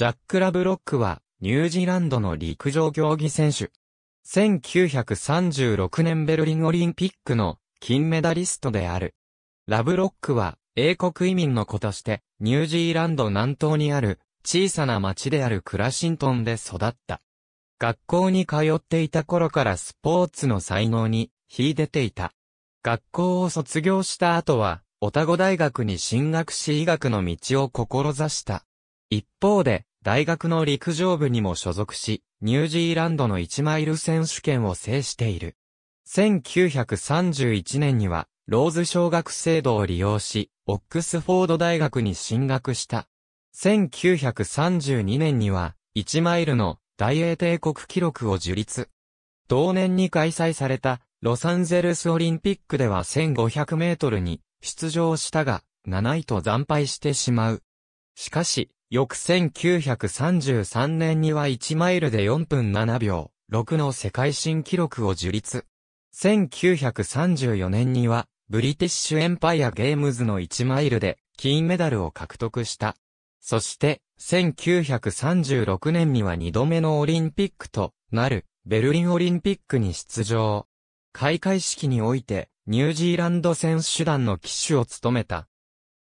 ジャック・ラブロックは、ニュージーランドの陸上競技選手。1936年ベルリンオリンピックの金メダリストである。ラブロックは、英国移民の子として、ニュージーランド南東にある、小さな町であるクラシントンで育った。学校に通っていた頃からスポーツの才能に、秀でていた。学校を卒業した後は、オタゴ大学に進学し医学の道を志した。一方で、大学の陸上部にも所属し、ニュージーランドの1マイル選手権を制している。1931年には、ローズ小学制度を利用し、オックスフォード大学に進学した。1932年には、1マイルの大英帝国記録を樹立。同年に開催された、ロサンゼルスオリンピックでは1500メートルに出場したが、7位と惨敗してしまう。しかし、翌1933年には1マイルで4分7秒、6の世界新記録を樹立。1934年には、ブリティッシュエンパイアゲームズの1マイルで、金メダルを獲得した。そして、1936年には2度目のオリンピックとなる、ベルリンオリンピックに出場。開会式において、ニュージーランド選手団の騎手を務めた。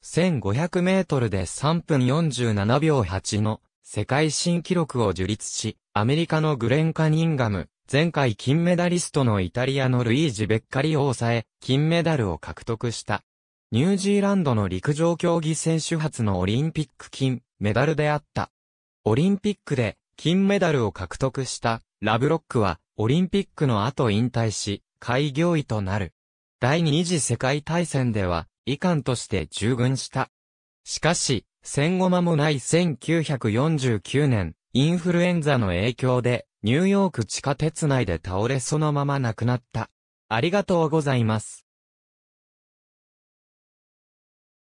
1500メートルで3分47秒8の世界新記録を樹立し、アメリカのグレン・カニンガム、前回金メダリストのイタリアのルイージ・ベッカリを抑え、金メダルを獲得した。ニュージーランドの陸上競技選手初のオリンピック金メダルであった。オリンピックで金メダルを獲得したラブロックはオリンピックの後引退し、開業医となる。第二次世界大戦では以憾として従軍した。しかし、戦後間もない1949年、インフルエンザの影響で、ニューヨーク地下鉄内で倒れそのまま亡くなった。ありがとうございます。